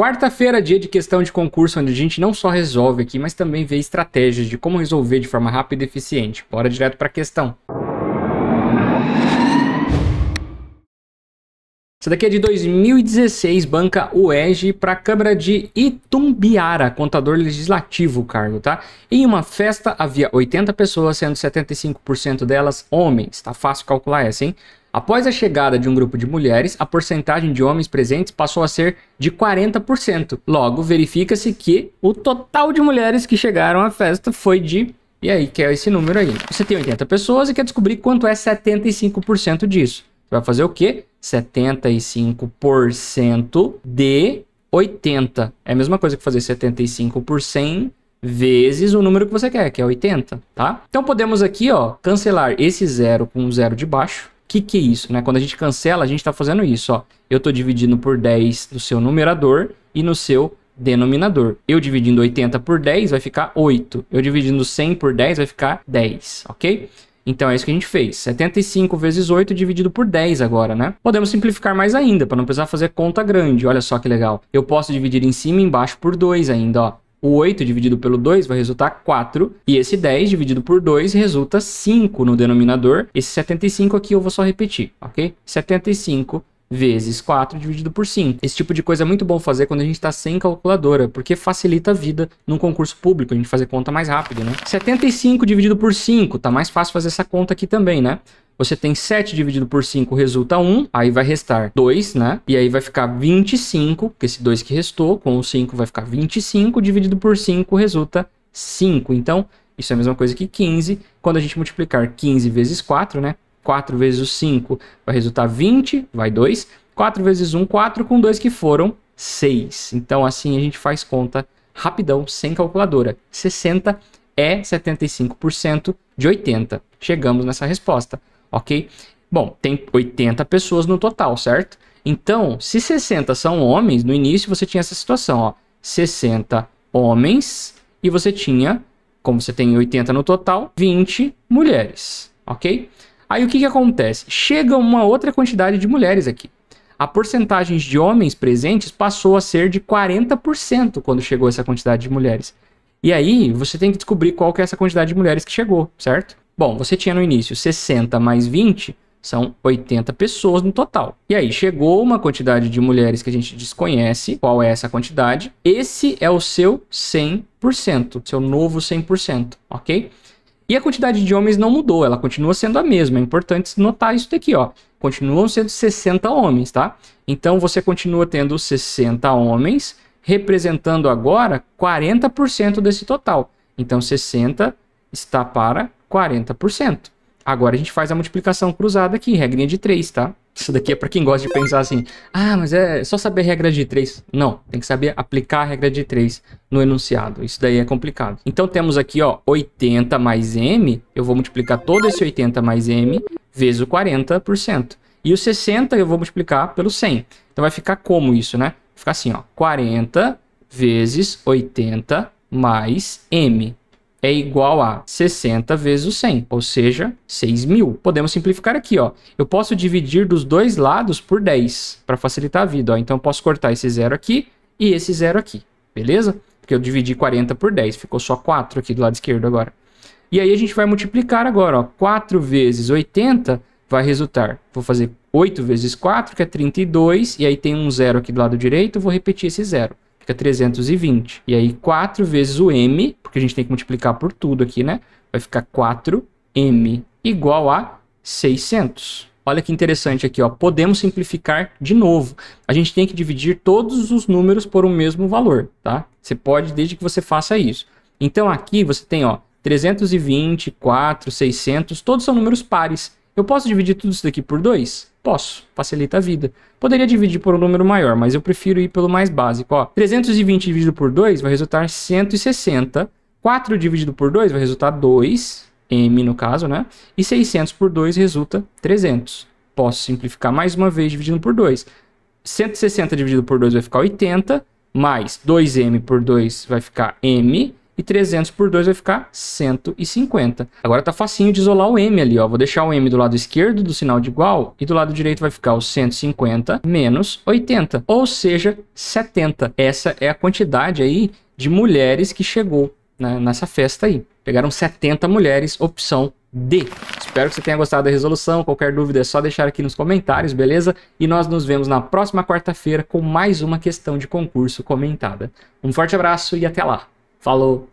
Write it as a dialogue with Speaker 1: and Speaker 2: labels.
Speaker 1: Quarta-feira, dia de questão de concurso, onde a gente não só resolve aqui, mas também vê estratégias de como resolver de forma rápida e eficiente. Bora direto para a questão. Essa daqui é de 2016, banca UEG para a Câmara de Itumbiara, contador legislativo, cargo, tá? Em uma festa havia 80 pessoas, sendo 75% delas homens. Tá fácil calcular essa, hein? Após a chegada de um grupo de mulheres, a porcentagem de homens presentes passou a ser de 40%. Logo, verifica-se que o total de mulheres que chegaram à festa foi de. E aí, que é esse número aí? Você tem 80 pessoas e quer descobrir quanto é 75% disso. Você vai fazer o quê? 75% de 80. É a mesma coisa que fazer 75 por 100 vezes o número que você quer, que é 80, tá? Então podemos aqui, ó, cancelar esse zero com o zero de baixo que, que é isso? Né? Quando a gente cancela, a gente está fazendo isso. Ó. Eu estou dividindo por 10 no seu numerador e no seu denominador. Eu dividindo 80 por 10 vai ficar 8. Eu dividindo 100 por 10 vai ficar 10, ok? Então é isso que a gente fez. 75 vezes 8 dividido por 10 agora, né? Podemos simplificar mais ainda, para não precisar fazer conta grande. Olha só que legal. Eu posso dividir em cima e embaixo por 2 ainda, ó. O 8 dividido pelo 2 vai resultar 4, e esse 10 dividido por 2 resulta 5 no denominador. Esse 75 aqui eu vou só repetir, ok? 75 vezes 4 dividido por 5. Esse tipo de coisa é muito bom fazer quando a gente está sem calculadora, porque facilita a vida num concurso público, a gente fazer conta mais rápido, né? 75 dividido por 5, tá mais fácil fazer essa conta aqui também, né? Você tem 7 dividido por 5, resulta 1, aí vai restar 2, né? E aí vai ficar 25, que esse 2 que restou, com o 5 vai ficar 25, dividido por 5 resulta 5. Então, isso é a mesma coisa que 15. Quando a gente multiplicar 15 vezes 4, né? 4 vezes 5 vai resultar 20, vai 2. 4 vezes 1, 4, com 2 que foram 6. Então, assim a gente faz conta rapidão, sem calculadora. 60 é 75% de 80. Chegamos nessa resposta, ok? Bom, tem 80 pessoas no total, certo? Então, se 60 são homens, no início você tinha essa situação, ó. 60 homens e você tinha, como você tem 80 no total, 20 mulheres, ok? ok? Aí o que, que acontece? Chega uma outra quantidade de mulheres aqui. A porcentagem de homens presentes passou a ser de 40% quando chegou essa quantidade de mulheres. E aí você tem que descobrir qual que é essa quantidade de mulheres que chegou, certo? Bom, você tinha no início 60 mais 20, são 80 pessoas no total. E aí chegou uma quantidade de mulheres que a gente desconhece qual é essa quantidade. Esse é o seu 100%, seu novo 100%, ok? E a quantidade de homens não mudou, ela continua sendo a mesma. É importante notar isso daqui, ó. Continuam sendo 60 homens, tá? Então você continua tendo 60 homens representando agora 40% desse total. Então 60 está para 40%. Agora a gente faz a multiplicação cruzada aqui, regrinha de 3, tá? Isso daqui é para quem gosta de pensar assim, ah, mas é só saber a regra de 3. Não, tem que saber aplicar a regra de 3 no enunciado. Isso daí é complicado. Então temos aqui, ó, 80 mais m, eu vou multiplicar todo esse 80 mais m vezes o 40%. E o 60 eu vou multiplicar pelo 100. Então vai ficar como isso, né? Vai ficar assim, ó, 40 vezes 80 mais m é igual a 60 vezes 100, ou seja, 6.000. Podemos simplificar aqui, ó. Eu posso dividir dos dois lados por 10 para facilitar a vida, ó. Então eu posso cortar esse zero aqui e esse zero aqui, beleza? Porque eu dividi 40 por 10, ficou só 4 aqui do lado esquerdo agora. E aí a gente vai multiplicar agora, ó. 4 vezes 80 vai resultar. Vou fazer 8 vezes 4, que é 32, e aí tem um zero aqui do lado direito, vou repetir esse zero fica 320. E aí 4 vezes o m, porque a gente tem que multiplicar por tudo aqui, né? Vai ficar 4m igual a 600. Olha que interessante aqui, ó. Podemos simplificar de novo. A gente tem que dividir todos os números por um mesmo valor, tá? Você pode desde que você faça isso. Então aqui você tem, ó, 320, 4, 600, todos são números pares. Eu posso dividir tudo isso daqui por 2? Posso, facilita a vida. Poderia dividir por um número maior, mas eu prefiro ir pelo mais básico. Ó, 320 dividido por 2 vai resultar 160. 4 dividido por 2 vai resultar 2, m no caso, né? E 600 por 2 resulta 300. Posso simplificar mais uma vez dividindo por 2. 160 dividido por 2 vai ficar 80, mais 2m por 2 vai ficar m, e 300 por 2 vai ficar 150. Agora tá facinho de isolar o M ali, ó. Vou deixar o M do lado esquerdo do sinal de igual e do lado direito vai ficar o 150 menos 80, ou seja, 70. Essa é a quantidade aí de mulheres que chegou né, nessa festa aí. Pegaram 70 mulheres, opção D. Espero que você tenha gostado da resolução. Qualquer dúvida é só deixar aqui nos comentários, beleza? E nós nos vemos na próxima quarta-feira com mais uma questão de concurso comentada. Um forte abraço e até lá. Falou!